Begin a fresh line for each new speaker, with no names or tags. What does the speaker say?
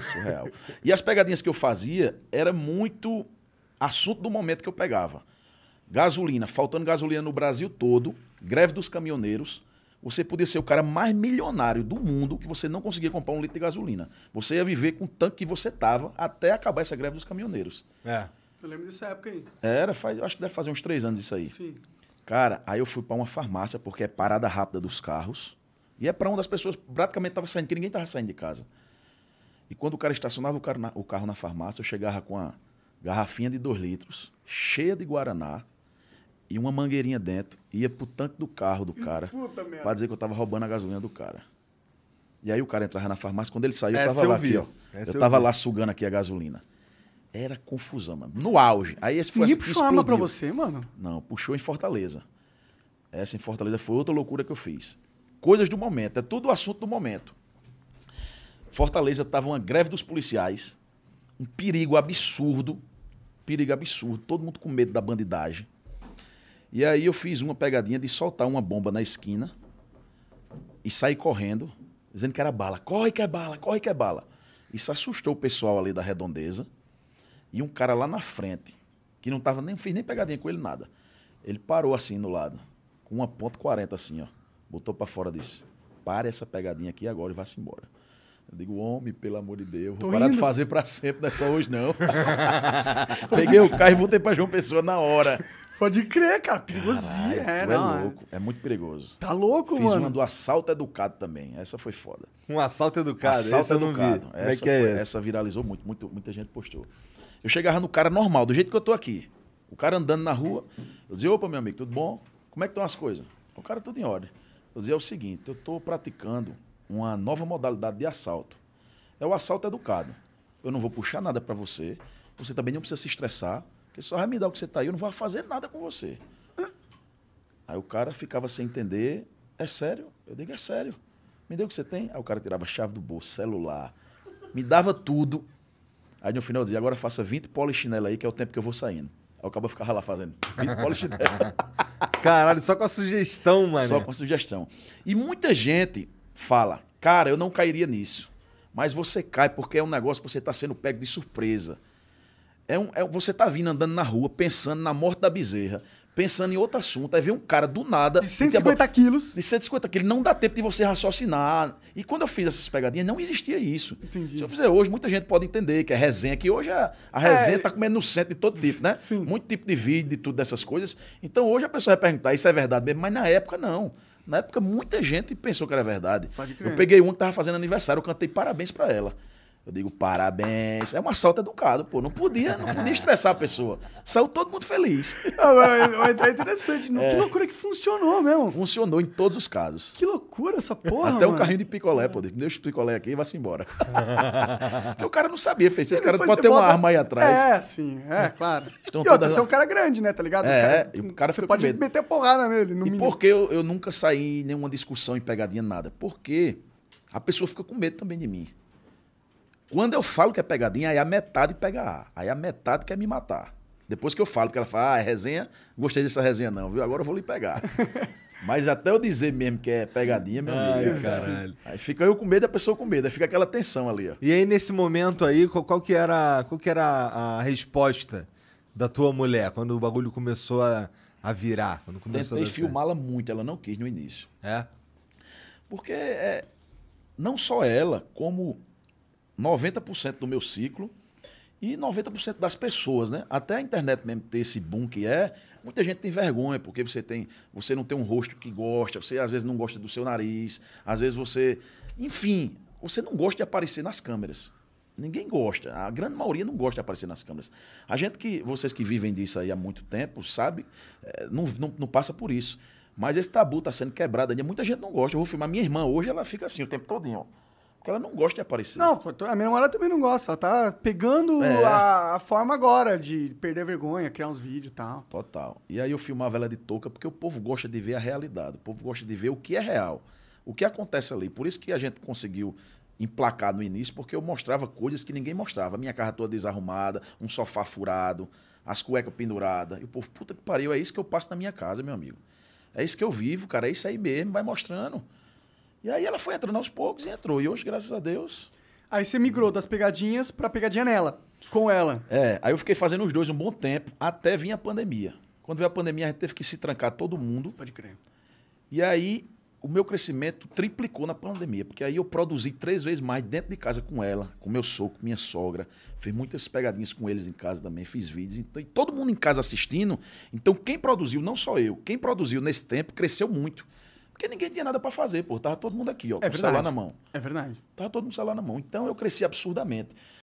Surreal. e as pegadinhas que eu fazia era muito assunto do momento que eu pegava. Gasolina, faltando gasolina no Brasil todo, greve dos caminhoneiros. Você podia ser o cara mais milionário do mundo que você não conseguia comprar um litro de gasolina. Você ia viver com o tanque que você tava até acabar essa greve dos caminhoneiros. É. Eu lembro dessa época aí. Era, faz, acho que deve fazer uns três anos isso aí. Sim. Cara, aí eu fui para uma farmácia, porque é parada rápida dos carros. E é para onde as pessoas praticamente estavam saindo, que ninguém estava saindo de casa. E quando o cara estacionava o carro, na, o carro na farmácia, eu chegava com a garrafinha de dois litros, cheia de Guaraná, e uma mangueirinha dentro, ia pro tanque do carro do cara, Puta pra dizer que eu tava roubando a gasolina do cara. E aí o cara entrava na farmácia, quando ele saiu, eu tava eu lá vi. aqui, ó. Essa eu tava eu lá sugando aqui a gasolina. Era confusão, mano. No auge. Aí esse foi Ninguém assim, puxou explodiu. arma pra você, mano? Não, puxou em Fortaleza. Essa em Fortaleza foi outra loucura que eu fiz. Coisas do momento, é tudo assunto do momento. Fortaleza estava uma greve dos policiais, um perigo absurdo, perigo absurdo, todo mundo com medo da bandidagem. E aí eu fiz uma pegadinha de soltar uma bomba na esquina e sair correndo, dizendo que era bala. Corre que é bala, corre que é bala. Isso assustou o pessoal ali da redondeza. E um cara lá na frente, que não tava nem fiz nem pegadinha com ele nada. Ele parou assim no lado, com uma ponta 40 assim, ó. Botou para fora disse: "Pare essa pegadinha aqui agora e vá-se embora". Eu digo, homem, pelo amor de Deus, Tô vou parar indo. de fazer para sempre, não é só hoje não. Peguei o carro e voltei para João Pessoa na hora. Pode crer, cara, perigosinho. É, é, não, é louco, é muito perigoso. Tá louco, Fiz mano? Fiz uma do assalto educado também, essa foi foda. Um assalto educado, assalto essa educado. Essa, é que foi, é essa? É essa viralizou muito, muito, muita gente postou. Eu chegava no cara normal, do jeito que eu tô aqui. O cara andando na rua, eu dizia, opa, meu amigo, tudo bom? Como é que estão as coisas? O cara tudo em ordem. Eu dizia, é o seguinte, eu tô praticando uma nova modalidade de assalto. É o assalto educado. Eu não vou puxar nada para você, você também não precisa se estressar, porque só vai me dar o que você tá aí, eu não vou fazer nada com você. Aí o cara ficava sem entender, é sério? Eu digo, é sério. Me deu o que você tem? Aí o cara tirava a chave do bolso, celular, me dava tudo. Aí no final eu dizia, agora faça 20 polichinela aí, que é o tempo que eu vou saindo. Aí o cara ficava lá fazendo 20 polichinela. Caralho, só com a sugestão, mano. Só com a sugestão. E muita gente fala, cara, eu não cairia nisso. Mas você cai porque é um negócio que você está sendo pego de surpresa. É um, é, você está vindo andando na rua pensando na morte da bezerra, pensando em outro assunto. Aí vem um cara do nada. De 150 bo... quilos. De 150 quilos. Não dá tempo de você raciocinar. E quando eu fiz essas pegadinhas, não existia isso. Entendi. Se eu fizer hoje, muita gente pode entender que é resenha, que hoje a, a é. resenha está é... comendo no centro de todo tipo, né? Sim. Muito tipo de vídeo, de tudo, dessas coisas. Então hoje a pessoa vai perguntar, isso é verdade mesmo, mas na época não. Na época, muita gente pensou que era verdade. Eu peguei uma que estava fazendo aniversário, eu cantei parabéns para ela. Eu digo, parabéns. É um assalto educado, pô. Não podia, não podia estressar a pessoa. Saiu todo mundo feliz. Mas tá interessante. é. Que loucura que funcionou mesmo. Funcionou em todos os casos. Que loucura essa porra. Até mano. um carrinho de picolé, pô. Deixa o picolé aqui e vai-se embora. Porque o cara não sabia, fez. Esse cara pode ter bota... uma arma aí atrás. É, sim, é, né? claro. Estão e outra, todas... é um cara grande, né, tá ligado? É, o cara, o cara fica pode medo. meter porrada nele. No e por que eu, eu nunca saí em nenhuma discussão e pegadinha, nada? Porque a pessoa fica com medo também de mim. Quando eu falo que é pegadinha, aí a metade pega A. Aí a metade quer me matar. Depois que eu falo, que ela fala, ah, é resenha, gostei dessa resenha não, viu? Agora eu vou lhe pegar. Mas até eu dizer mesmo que é pegadinha, meu Ai, amigo. É caralho. Aí fica eu com medo e a pessoa com medo. Aí fica aquela tensão ali, ó. E aí, nesse momento aí, qual, qual que era, qual que era a, a resposta da tua mulher quando o bagulho começou a, a virar? Quando começou Tentei filmá-la muito, ela não quis no início. É? Porque é, não só ela, como 90% do meu ciclo e 90% das pessoas, né? Até a internet mesmo ter esse boom que é, muita gente tem vergonha, porque você tem, você não tem um rosto que gosta, você às vezes não gosta do seu nariz, às vezes você, enfim, você não gosta de aparecer nas câmeras. Ninguém gosta, a grande maioria não gosta de aparecer nas câmeras. A gente que, vocês que vivem disso aí há muito tempo, sabe, eh, não, não, não passa por isso. Mas esse tabu está sendo quebrado ainda. Muita gente não gosta. Eu vou filmar minha irmã hoje, ela fica assim o tempo todo, ó. Porque ela não gosta de aparecer. Não, a minha namorada também não gosta. Ela tá pegando é. a, a, forma agora de perder vergonha, criar uns vídeos e tal. Total. E aí eu filmava ela de touca, porque o povo gosta de ver a realidade. O povo gosta de ver o que é real. O que acontece ali. Por isso que a gente conseguiu emplacar no início, porque eu mostrava coisas que ninguém mostrava. Minha casa toda desarrumada, um sofá furado, as cuecas penduradas. E o povo, puta que pariu, é isso que eu passo na minha casa, meu amigo. É isso que eu vivo, cara. É isso aí mesmo. Vai mostrando. E aí ela foi entrando aos poucos e entrou. E hoje, graças a Deus. Aí você migrou das pegadinhas para pegadinha nela, com ela. É, aí eu fiquei fazendo os dois um bom tempo, até vir a pandemia. Quando veio a pandemia, a gente teve que se trancar todo mundo. Pode crer. E aí o meu crescimento triplicou na pandemia, porque aí eu produzi três vezes mais dentro de casa com ela, com meu sogro, com minha sogra. Fiz muitas pegadinhas com eles em casa também, fiz vídeos. Então, e todo mundo em casa assistindo. Então, quem produziu, não só eu, quem produziu nesse tempo cresceu muito. Porque ninguém tinha nada para fazer, pô. Tava todo mundo aqui, ó, é com verdade. o celular na mão. É verdade. Tava todo mundo com o celular na mão. Então eu cresci absurdamente.